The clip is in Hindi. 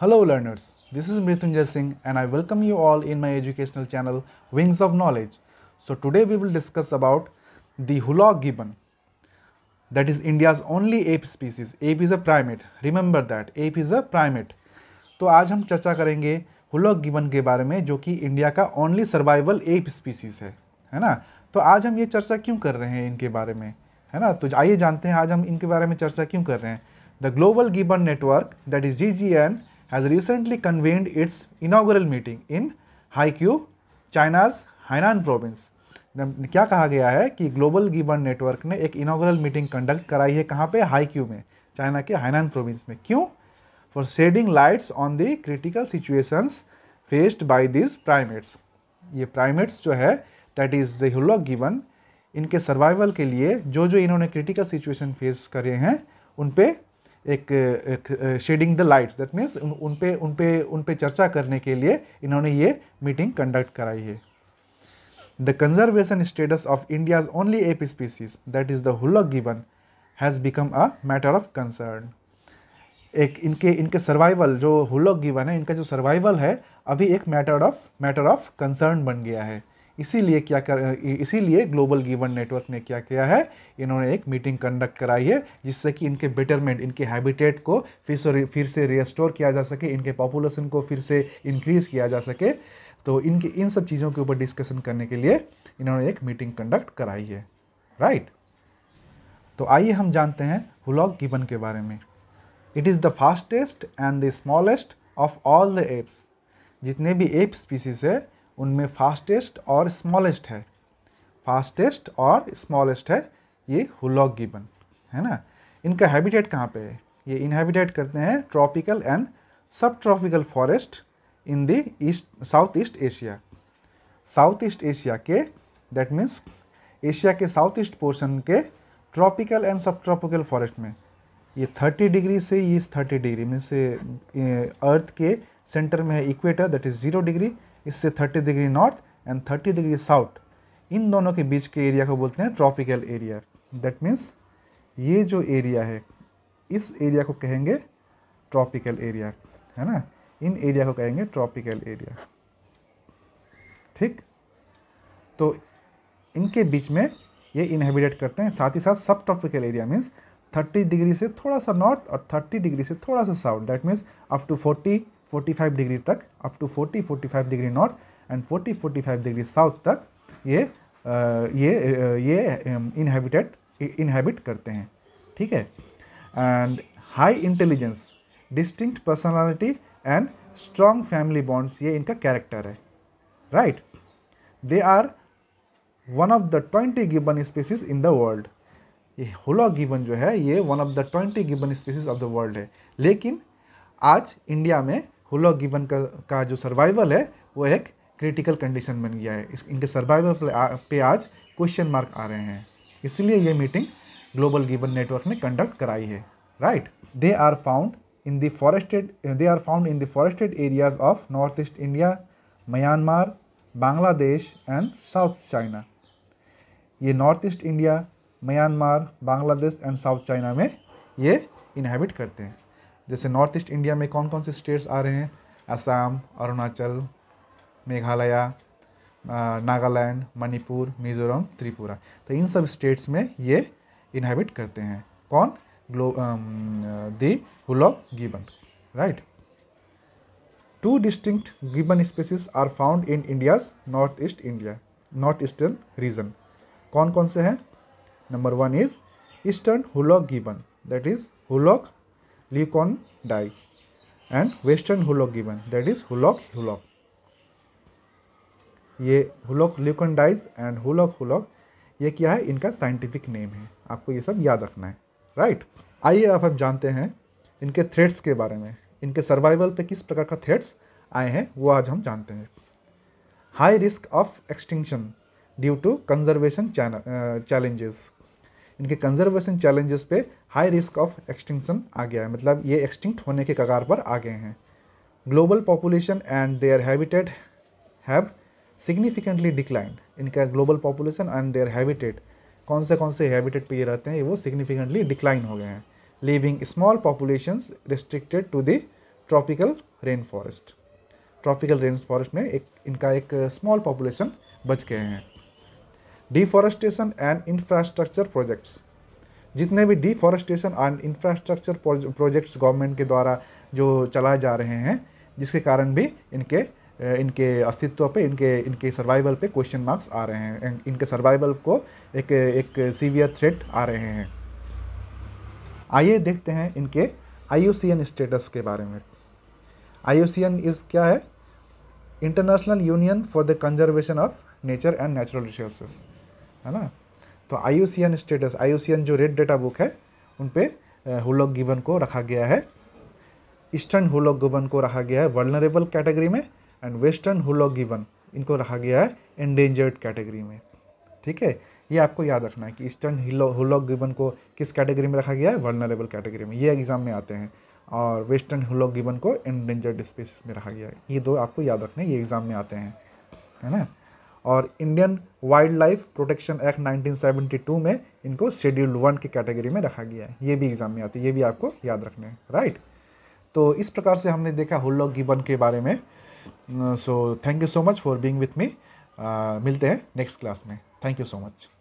Hello learners, this is Mritunjay Singh and I welcome you all in my educational channel Wings of Knowledge. So today we will discuss about the Hulog gibbon that is India's only ape species. Ape is a primate. Remember that ape is a primate. तो आज हम चर्चा करेंगे हुलॉग गिबन के बारे में जो कि इंडिया का ओनली सर्वाइवल एप स्पीसीज़ है है ना तो आज हम ये चर्चा क्यों कर रहे हैं इनके बारे में है ना तो आइए जानते हैं आज हम इनके बारे में चर्चा क्यों कर रहे हैं the global gibbon network that is G G N has recently convened its inaugural meeting in Haikyu, China's Hainan province. क्या कहा गया है कि ग्लोबल गिबन नेटवर्क ने एक इनोग्रल मीटिंग कंडक्ट कराई है कहाँ पे हाईक्यू में चाइना के हाइनान प्रोविंस में क्यों for shedding lights on the critical situations faced by this primates ये प्राइमेट्स जो है that is the hoolock gibbon इनके सर्वाइवल के लिए जो जो इन्होंने क्रिटिकल सिचुएशन फेस करे हैं उन पर एक, shedding the lights that means उन पे उन पे उन पे चर्चा करने के लिए इन्होंने ये मीटिंग कंडक्ट कराई है the conservation status of India's only ape species that is the hoolock gibbon has become a matter of concern एक इनके इनके सर्वाइवल जो हुलक गिवन है इनका जो सर्वाइवल है अभी एक matter of matter of concern बन गया है इसीलिए क्या कर इसीलिए ग्लोबल गिवन नेटवर्क ने क्या किया है इन्होंने एक मीटिंग कंडक्ट कराई है जिससे कि इनके बेटरमेंट इनके हैबिटेट को फिर से फिर से रिस्टोर किया जा सके इनके पॉपुलेशन को फिर से इंक्रीज़ किया जा सके तो इनके इन सब चीज़ों के ऊपर डिस्कशन करने के लिए इन्होंने एक मीटिंग कंडक्ट कराई है राइट तो आइए हम जानते हैं हुलॉग गिबन के बारे में it is the fastest and the smallest of all the apes जितने भी एप स्पीसीज है उनमें फास्टेस्ट और स्मॉलेस्ट है फास्टेस्ट और स्मॉलेस्ट है ये हुलॉक गिबन है ना इनका हैबिटेट कहाँ पे है ये इनहैबिटेट करते हैं tropical and subtropical forest in the east south east Asia south east Asia के दैट मीन्स एशिया के साउथ ईस्ट पोर्शन के tropical and subtropical forest में ये थर्टी डिग्री से इस थर्टी डिग्री मीन्स अर्थ के सेंटर में है equator that is zero degree इससे 30 degree north and 30 degree south इन दोनों के बीच के एरिया को बोलते हैं ट्रॉपिकल एरिया दैट मीन्स ये जो एरिया है इस एरिया को कहेंगे ट्रॉपिकल एरिया है ना इन एरिया को कहेंगे ट्रॉपिकल एरिया ठीक तो इनके बीच में ये इनहेबिटेट करते हैं साथ ही साथ सब ट्रॉपिकल एरिया मीन्स 30 डिग्री से थोड़ा सा नॉर्थ और 30 डिग्री से थोड़ा सा south that means up to forty 45 degree तक up to 40 45 degree north and 40 45 degree south तक ये ये ये इनहेबिटेड इनहेबिट करते हैं ठीक है and high intelligence distinct personality and strong family bonds ये इनका कैरेक्टर है right they are one of the twenty gibbon species in the world ये होलो गिबन जो है ये one of the twenty gibbon species of the world है लेकिन आज इंडिया में होलो गिवन का, का जो सर्वाइवल है वो एक क्रिटिकल कंडीशन बन गया है इस इनके सर्वाइवल पे आज क्वेश्चन मार्क आ रहे हैं इसलिए ये मीटिंग ग्लोबल गिवन नेटवर्क ने कंडक्ट कराई है right they are found in the forested they are found in the forested areas of north east India Myanmar Bangladesh and south China ये north east India Myanmar Bangladesh and south China में ये इनहेबिट करते हैं जैसे नॉर्थ ईस्ट इंडिया में कौन कौन से स्टेट्स आ रहे हैं असम अरुणाचल मेघालय नागालैंड मणिपुर मिजोरम त्रिपुरा तो इन सब स्टेट्स में ये इनहेबिट करते हैं कौन ग्लो the hoolock gibbon right two distinct gibbon species are found in India's north east India north eastern region कौन कौन से हैं number one is eastern hoolock gibbon that is hoolock leuconedys and western hoolock गिवन दैट इज हुलक हुलक ये leuconedys and hoolock hoolock ये क्या है इनका साइंटिफिक नेम है आपको ये सब याद रखना है राइट आइए आप अब जानते हैं इनके थ्रेड्स के बारे में इनके सर्वाइवल पे किस प्रकार का थ्रेड्स आए हैं वो आज हम जानते हैं high risk of extinction due to conservation challenges इनके कंजर्वेशन चैलेंजेस पे हाई रिस्क ऑफ एक्सटिंक्शन आ गया है मतलब ये एक्सटिंक्ट होने के कगार पर आ गए हैं global population and their habitat have significantly decline इनका global population and their habitat कौन से कौन से हैबिटेट पे ये रहते हैं वो सिग्निफिकेंटली डिक्लाइन हो गए हैं living small population restricted to the tropical rain forest tropical rain forest में एक इनका एक स्मॉल पॉपुलेशन बच गए हैं डिफॉरेस्टेशन एंड इंफ्रास्ट्रक्चर प्रोजेक्ट्स जितने भी deforestation and infrastructure projects government के द्वारा जो चलाए जा रहे हैं जिसके कारण भी इनके इनके अस्तित्व पे इनके इनके सर्वाइवल पे क्वेश्चन मार्क्स आ रहे हैं इनके सर्वाइवल को एक एक सीवियर थ्रेट आ रहे हैं आइए देखते हैं इनके आई स्टेटस के बारे में आई इज़ क्या है international union for the conservation of nature and natural resources है ना तो आयुसियन स्टेटस आयुसियन जो रेड डेटा बुक है उन पर होलोग गिवन को रखा गया है ईस्टर्न होलोग गिवन को रखा गया है वर्नरेबल कैटेगरी में एंड वेस्टर्न होलोग गिवन इनको रखा गया है एंडेंजर्ड कैटेगरी में ठीक है ये आपको याद रखना है कि ईस्टर्न होलोग गिवन को किस कैटेगरी में रखा गया है वर्नरेबल कैटेगरी में ये एग्जाम में आते हैं और वेस्टर्न होलोग गिवन को एंडेंजर्ड स्पेस में रखा गया है ये दो आपको याद रखना है ये एग्ज़ाम में आते हैं है ना और Indian wildlife protection act 1972 में इनको शेड्यूल वन की कैटेगरी में रखा गया है ये भी एग्ज़ाम में आती है ये भी आपको याद रखना है राइट तो इस प्रकार से हमने देखा हुल्लॉक गिबन के बारे में so thank you so much for being with me मिलते हैं नेक्स्ट क्लास में थैंक यू सो मच